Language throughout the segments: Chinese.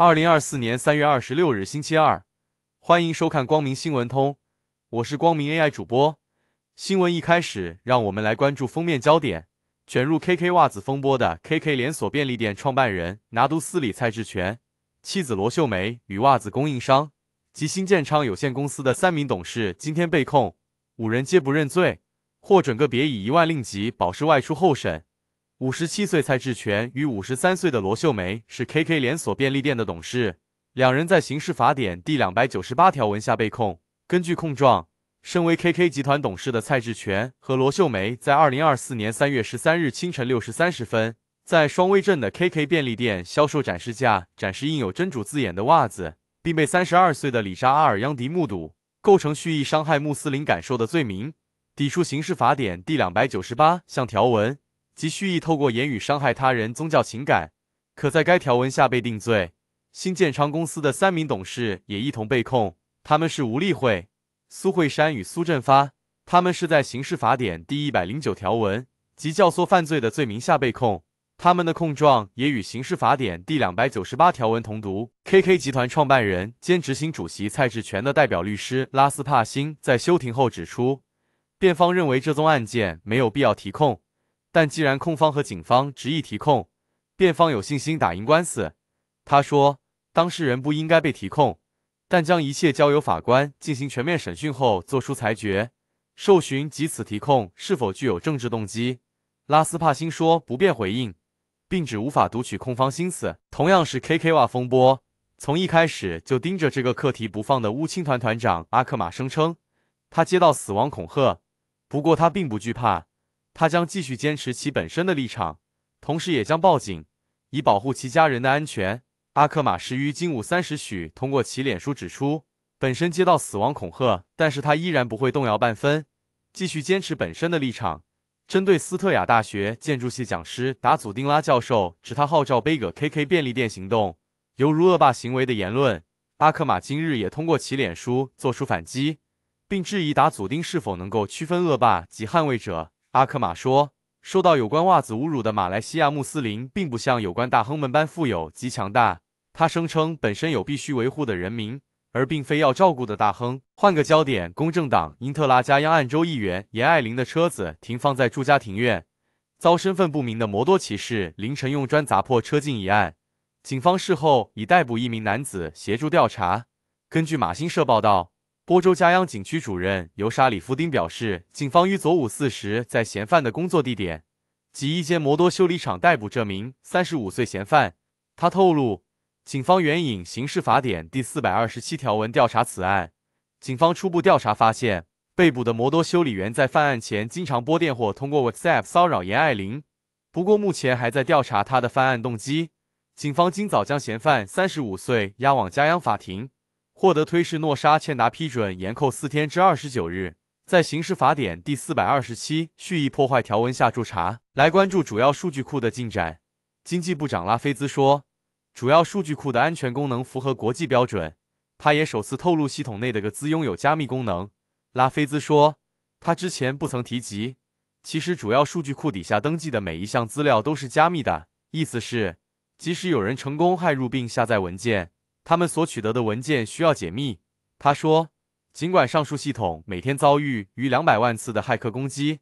二零二四年三月二十六日星期二，欢迎收看光明新闻通，我是光明 AI 主播。新闻一开始，让我们来关注封面焦点：卷入 KK 袜子风波的 KK 连锁便利店创办人拿督斯里蔡志全、妻子罗秀梅与袜子供应商及新建昌有限公司的三名董事，今天被控，五人皆不认罪，获准个别以一万令吉保释外出候审。五十七岁蔡志权与五十三岁的罗秀梅是 KK 连锁便利店的董事，两人在刑事法典第两百九十八条文下被控。根据控状，身为 KK 集团董事的蔡志权和罗秀梅在二零二四年三月十三日清晨六时三十分，在双威镇的 KK 便利店销售展示架展示印有“真主”字眼的袜子，并被三十二岁的理查阿尔央迪目睹，构成蓄意伤害穆斯林感受的罪名，抵触刑事法典第两百九十八项条文。及蓄意透过言语伤害他人宗教情感，可在该条文下被定罪。新建昌公司的三名董事也一同被控，他们是吴立会、苏慧山与苏振发。他们是在刑事法典第一百零九条文及教唆犯罪的罪名下被控，他们的控状也与刑事法典第两百九十八条文同读。KK 集团创办人兼执行主席蔡志权的代表律师拉斯帕辛在休庭后指出，辩方认为这宗案件没有必要提控。但既然控方和警方执意提控，辩方有信心打赢官司。他说，当事人不应该被提控，但将一切交由法官进行全面审讯后作出裁决。受询及此提控是否具有政治动机，拉斯帕辛说不便回应，并指无法读取控方心思。同样是 k k y 风波，从一开始就盯着这个课题不放的乌青团团长阿克马声称，他接到死亡恐吓，不过他并不惧怕。他将继续坚持其本身的立场，同时也将报警以保护其家人的安全。阿克马什于今午三时许通过其脸书指出，本身接到死亡恐吓，但是他依然不会动摇半分，继续坚持本身的立场。针对斯特雅大学建筑系讲师达祖丁拉教授指他号召贝戈 KK 便利店行动犹如恶霸行为的言论，阿克马今日也通过其脸书作出反击，并质疑达祖丁是否能够区分恶霸及捍卫者。阿克玛说：“受到有关袜子侮辱的马来西亚穆斯林，并不像有关大亨们般富有及强大。他声称本身有必须维护的人民，而并非要照顾的大亨。”换个焦点，公正党因特拉加央岸州议员严爱玲的车子停放在住家庭院，遭身份不明的摩多骑士凌晨用砖砸破车镜一案，警方事后已逮捕一名男子协助调查。根据马新社报道。波州加央警区主任尤沙里夫丁表示，警方于昨午四时在嫌犯的工作地点及一间摩托修理厂逮捕这名三十五岁嫌犯。他透露，警方援引刑事法典第四百二十七条文调查此案。警方初步调查发现，被捕的摩托修理员在犯案前经常拨电或通过 WhatsApp 骚扰严爱玲。不过，目前还在调查他的犯案动机。警方今早将嫌犯三十五岁押往加央法庭。获得推事诺沙欠达批准，延扣四天至二十九日，在刑事法典第四百二十七蓄意破坏条文下注查。来关注主要数据库的进展。经济部长拉菲兹说，主要数据库的安全功能符合国际标准。他也首次透露，系统内的个资拥有加密功能。拉菲兹说，他之前不曾提及。其实，主要数据库底下登记的每一项资料都是加密的，意思是，即使有人成功骇入并下载文件。他们所取得的文件需要解密，他说，尽管上述系统每天遭遇逾两百万次的骇客攻击，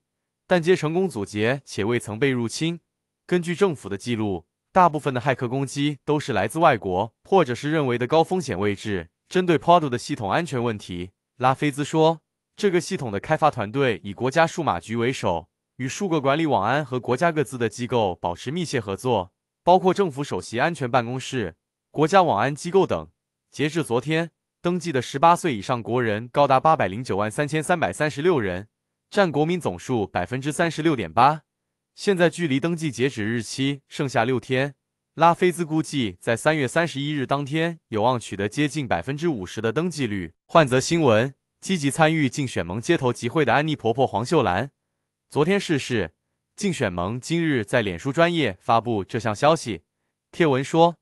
但皆成功阻截且未曾被入侵。根据政府的记录，大部分的骇客攻击都是来自外国或者是认为的高风险位置。针对 p o d o 的系统安全问题，拉菲兹说，这个系统的开发团队以国家数码局为首，与数个管理网安和国家各自的机构保持密切合作，包括政府首席安全办公室。国家网安机构等，截至昨天登记的十八岁以上国人高达八百零九万三千三百三十六人，占国民总数百分之三十六点八。现在距离登记截止日期剩下六天，拉菲兹估计在三月三十一日当天有望取得接近百分之五十的登记率。换则新闻，积极参与竞选盟街头集会的安妮婆婆黄秀兰，昨天逝世。竞选盟今日在脸书专业发布这项消息贴文说。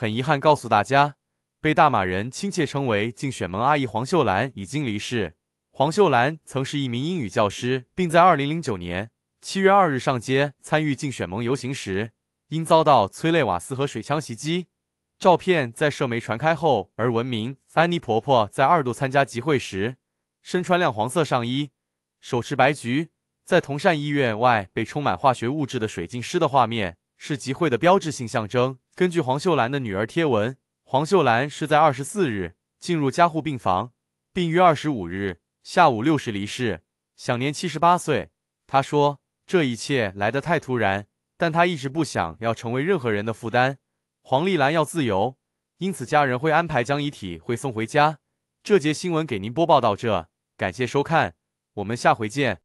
很遗憾告诉大家，被大马人亲切称为“竞选盟阿姨”黄秀兰已经离世。黄秀兰曾是一名英语教师，并在2009年7月2日上街参与竞选盟游行时，因遭到催泪瓦斯和水枪袭击。照片在社媒传开后而闻名。安妮婆婆在二度参加集会时，身穿亮黄色上衣，手持白菊，在同善医院外被充满化学物质的水浸湿的画面，是集会的标志性象征。根据黄秀兰的女儿贴文，黄秀兰是在二十四日进入加护病房，并于二十五日下午六时离世，享年七十八岁。她说：“这一切来得太突然，但她一直不想要成为任何人的负担。黄丽兰要自由，因此家人会安排将遗体会送回家。”这节新闻给您播报到这，感谢收看，我们下回见。